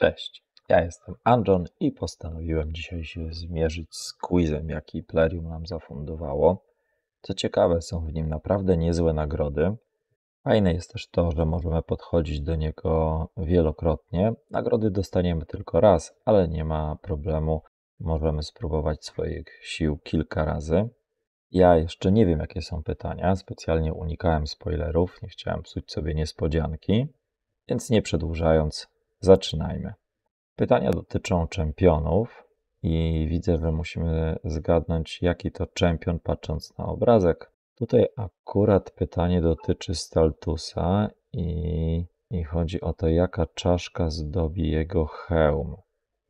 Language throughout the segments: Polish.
Cześć, ja jestem Anjon i postanowiłem dzisiaj się zmierzyć z quizem, jaki Plerium nam zafundowało. Co ciekawe, są w nim naprawdę niezłe nagrody. Fajne jest też to, że możemy podchodzić do niego wielokrotnie. Nagrody dostaniemy tylko raz, ale nie ma problemu. Możemy spróbować swoich sił kilka razy. Ja jeszcze nie wiem, jakie są pytania. Specjalnie unikałem spoilerów, nie chciałem psuć sobie niespodzianki. Więc nie przedłużając, Zaczynajmy. Pytania dotyczą czempionów i widzę, że musimy zgadnąć, jaki to czempion, patrząc na obrazek. Tutaj akurat pytanie dotyczy Staltusa i, i chodzi o to, jaka czaszka zdobi jego hełm.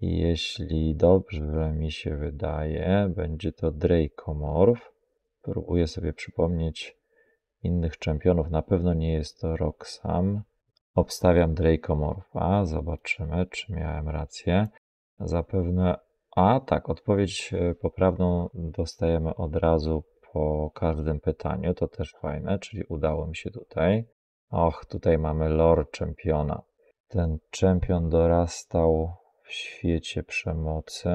I jeśli dobrze mi się wydaje, będzie to Drakomorf. Próbuję sobie przypomnieć innych czempionów. Na pewno nie jest to Roxam. Obstawiam Draco Morpha. Zobaczymy, czy miałem rację. Zapewne A. Tak, odpowiedź e, poprawną dostajemy od razu po każdym pytaniu. To też fajne, czyli udało mi się tutaj. Och, tutaj mamy lore czempiona. Ten czempion dorastał w świecie przemocy.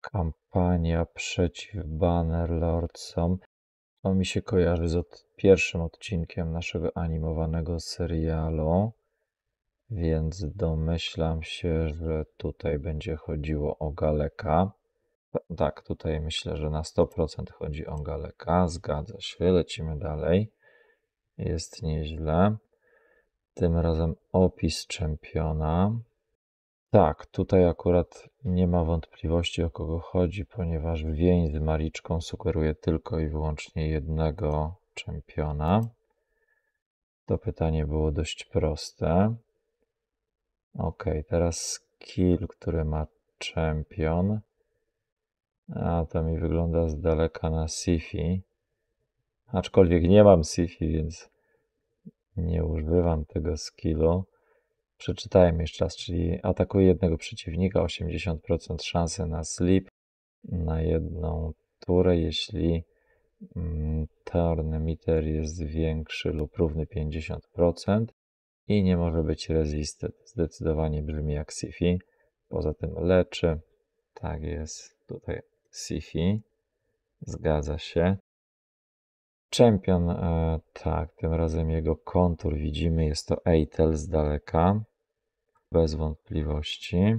Kampania przeciw Banner Lordsom. On mi się kojarzy z od pierwszym odcinkiem naszego animowanego serialu, więc domyślam się, że tutaj będzie chodziło o Galeka. Tak, tutaj myślę, że na 100% chodzi o Galeka. Zgadza się, lecimy dalej. Jest nieźle. Tym razem opis czempiona. Tak, tutaj akurat nie ma wątpliwości o kogo chodzi, ponieważ wień z Mariczką sugeruje tylko i wyłącznie jednego czempiona. To pytanie było dość proste. Ok, teraz skill, który ma czempion. A to mi wygląda z daleka na Sifi. Aczkolwiek nie mam Sifi, więc nie używam tego skillu. Przeczytałem jeszcze raz, czyli atakuje jednego przeciwnika, 80% szansy na slip na jedną turę, jeśli mm, Tornemiter jest większy lub równy 50% i nie może być resisted. Zdecydowanie brzmi jak Sifi. Poza tym leczy. Tak jest tutaj Sifi. Zgadza się. Champion, e, tak, tym razem jego kontur widzimy, jest to Eitel z daleka, bez wątpliwości.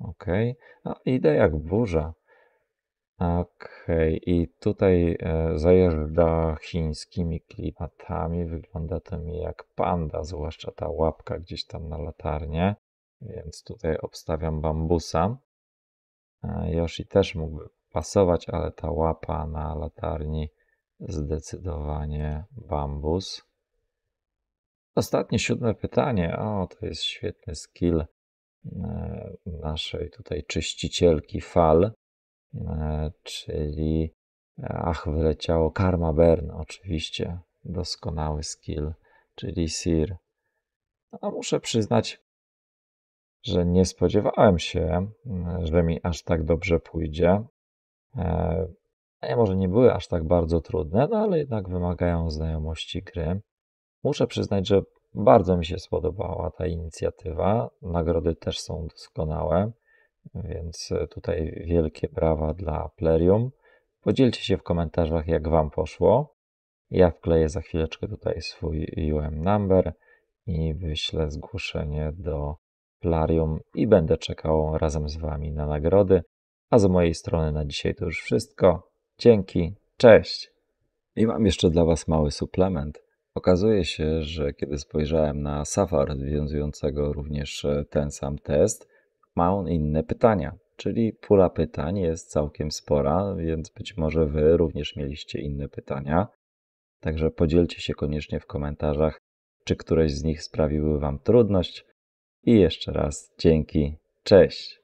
Ok, no, idę jak burza. Ok, i tutaj e, zajeżdża chińskimi klimatami, wygląda to mi jak panda, zwłaszcza ta łapka gdzieś tam na latarnie, więc tutaj obstawiam bambusa. E, Yoshi też mógłby pasować, ale ta łapa na latarni Zdecydowanie bambus. Ostatnie, siódme pytanie. O, to jest świetny skill e, naszej tutaj czyścicielki fal, e, czyli e, ach, wyleciało Karma Bern, oczywiście. Doskonały skill, czyli Sir. No muszę przyznać, że nie spodziewałem się, że mi aż tak dobrze pójdzie. Nie, może nie były aż tak bardzo trudne, no ale jednak wymagają znajomości gry. Muszę przyznać, że bardzo mi się spodobała ta inicjatywa. Nagrody też są doskonałe, więc tutaj wielkie brawa dla Plerium. Podzielcie się w komentarzach, jak Wam poszło. Ja wkleję za chwileczkę tutaj swój UM number i wyślę zgłoszenie do Plarium i będę czekał razem z Wami na nagrody. A z mojej strony na dzisiaj to już wszystko. Dzięki, cześć. I mam jeszcze dla Was mały suplement. Okazuje się, że kiedy spojrzałem na Safar związującego również e, ten sam test, ma on inne pytania, czyli pula pytań jest całkiem spora, więc być może Wy również mieliście inne pytania. Także podzielcie się koniecznie w komentarzach, czy któreś z nich sprawiły Wam trudność. I jeszcze raz dzięki, cześć.